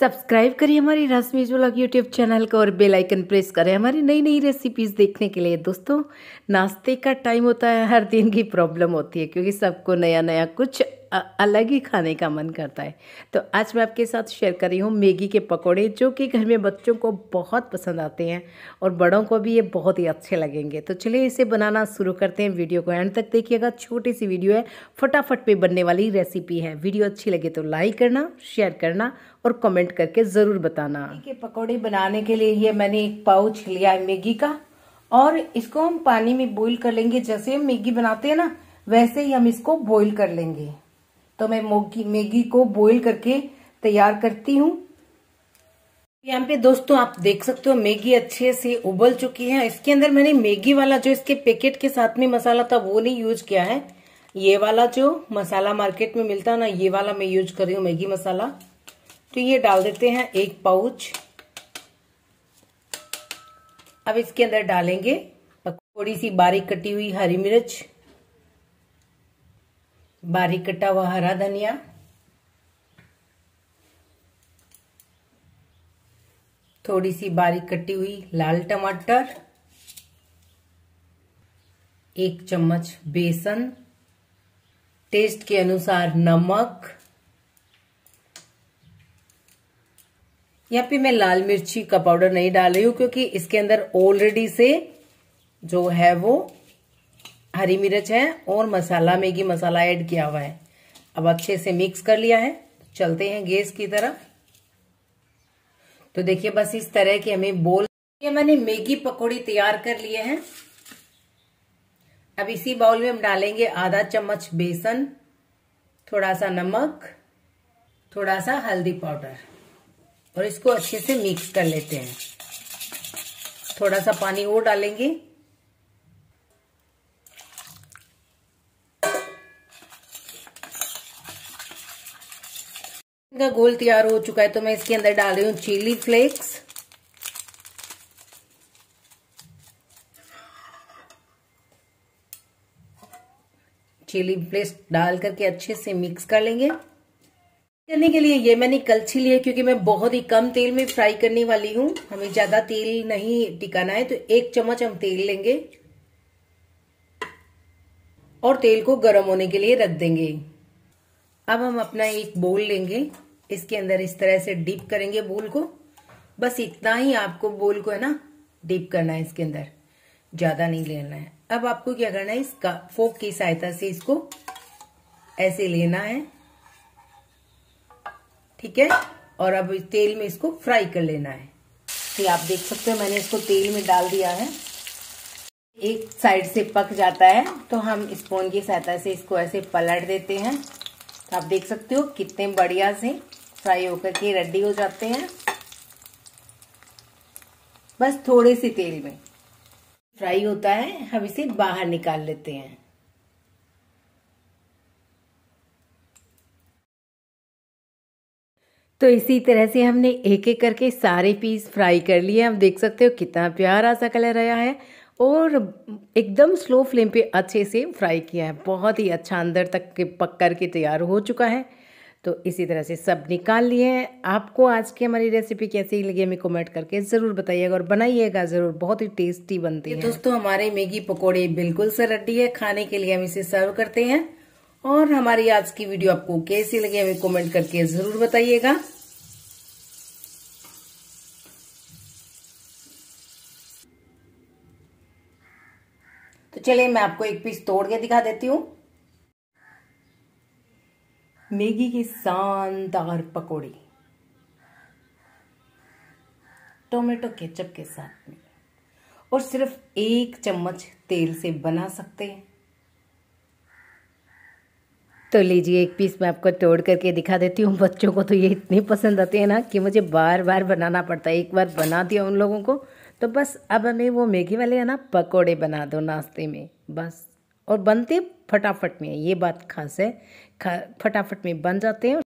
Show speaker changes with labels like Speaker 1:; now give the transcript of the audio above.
Speaker 1: subscribe करिए हमारी रश्मि जोलॉग YouTube channel को और बेल आइकन प्रेस करें हमारी नई नई रेसिपीज़ देखने के लिए दोस्तों नाश्ते का टाइम होता है हर दिन की प्रॉब्लम होती है क्योंकि सबको नया नया कुछ अलग ही खाने का मन करता है तो आज मैं आपके साथ शेयर कर रही हूँ मैगी के पकोड़े जो कि घर में बच्चों को बहुत पसंद आते हैं और बड़ों को भी ये बहुत ही अच्छे लगेंगे तो चलिए इसे बनाना शुरू करते हैं वीडियो को एंड तक देखिएगा छोटी सी वीडियो है फटाफट पे बनने वाली रेसिपी है वीडियो अच्छी लगे तो लाइक करना शेयर करना और कमेंट करके ज़रूर बताना के पकौड़े बनाने के लिए ये मैंने एक पाउच लिया है मैगी का और इसको हम पानी में बॉईल कर लेंगे जैसे हम मैगी बनाते हैं ना वैसे ही हम इसको बॉईल कर लेंगे तो मैं मोगी मैगी को बॉईल करके तैयार करती हूँ यहाँ पे दोस्तों आप देख सकते हो मैगी अच्छे से उबल चुकी है इसके अंदर मैंने मैगी वाला जो इसके पैकेट के साथ में मसाला था वो नहीं यूज किया है ये वाला जो मसाला मार्केट में मिलता है ना ये वाला मैं यूज कर रही हूँ मैगी मसाला तो ये डाल देते हैं एक पाउच अब इसके अंदर डालेंगे थोड़ी सी बारीक कटी हुई हरी मिर्च बारीक कटा हुआ हरा धनिया थोड़ी सी बारीक कटी हुई लाल टमाटर एक चम्मच बेसन टेस्ट के अनुसार नमक यहाँ पे मैं लाल मिर्ची का पाउडर नहीं डाल रही हूं क्योंकि इसके अंदर ऑलरेडी से जो है वो हरी मिर्च है और मसाला मैगी मसाला ऐड किया हुआ है अब अच्छे से मिक्स कर लिया है चलते हैं गैस की तरफ तो देखिए बस इस तरह के हमें बोल ये मैंने मैगी पकौड़ी तैयार कर लिए हैं अब इसी बाउल में हम डालेंगे आधा चम्मच बेसन थोड़ा सा नमक थोड़ा सा हल्दी पाउडर और इसको अच्छे से मिक्स कर लेते हैं थोड़ा सा पानी और डालेंगे का घोल तैयार हो चुका है तो मैं इसके अंदर डाल रही हूँ चिली फ्लेक्स चिली फ्लेक्स डाल करके अच्छे से मिक्स कर लेंगे करने के लिए ये मैंने कलछी ली है क्योंकि मैं बहुत ही कम तेल में फ्राई करने वाली हूँ हमें ज्यादा तेल नहीं टिकाना है तो एक चम्मच हम तेल लेंगे और तेल को गर्म होने के लिए रख देंगे अब हम अपना एक बोल लेंगे इसके अंदर इस तरह से डीप करेंगे बोल को बस इतना ही आपको बोल को है ना डीप करना है इसके अंदर ज्यादा नहीं लेना है अब आपको क्या करना है इसका फोक की सहायता से इसको ऐसे लेना है ठीक है और अब तेल में इसको फ्राई कर लेना है तो आप देख सकते हो मैंने इसको तेल में डाल दिया है एक साइड से पक जाता है तो हम स्पून की सहायता से इसको ऐसे पलट देते हैं तो आप देख सकते हो कितने बढ़िया से फ्राई होकर के रेडी हो जाते हैं बस थोड़े से तेल में फ्राई होता है हम इसे बाहर निकाल लेते हैं तो इसी तरह से हमने एक एक करके सारे पीस फ्राई कर लिए आप देख सकते हो कितना प्यारा सा कलर आया है और एकदम स्लो फ्लेम पे अच्छे से फ्राई किया है बहुत ही अच्छा अंदर तक के पक कर के तैयार हो चुका है तो इसी तरह से सब निकाल लिए हैं आपको आज की हमारी रेसिपी कैसी लगी हमें कमेंट करके ज़रूर बताइएगा और बनाइएगा ज़रूर बहुत ही टेस्टी बनती है दोस्तों हमारे मैगी पकौड़े बिल्कुल सर अड्डी है खाने के लिए हम इसे सर्व करते हैं और हमारी आज की वीडियो आपको कैसी लगी हमें कमेंट करके ज़रूर बताइएगा तो चलिए मैं आपको एक पीस तोड़ के दिखा देती हूँ मैगी की शानदार पकौड़ी टोमेटो केचप के साथ में और सिर्फ एक चम्मच तेल से बना सकते हैं तो लीजिए एक पीस मैं आपको तोड़ करके दिखा देती हूँ बच्चों को तो ये इतने पसंद आते हैं ना कि मुझे बार बार बनाना पड़ता है एक बार बना दिया उन लोगों को तो बस अब हमें वो मैगी वाले है ना पकोड़े बना दो नाश्ते में बस और बनते फटाफट में ये बात खास है खा फटाफट में बन जाते हैं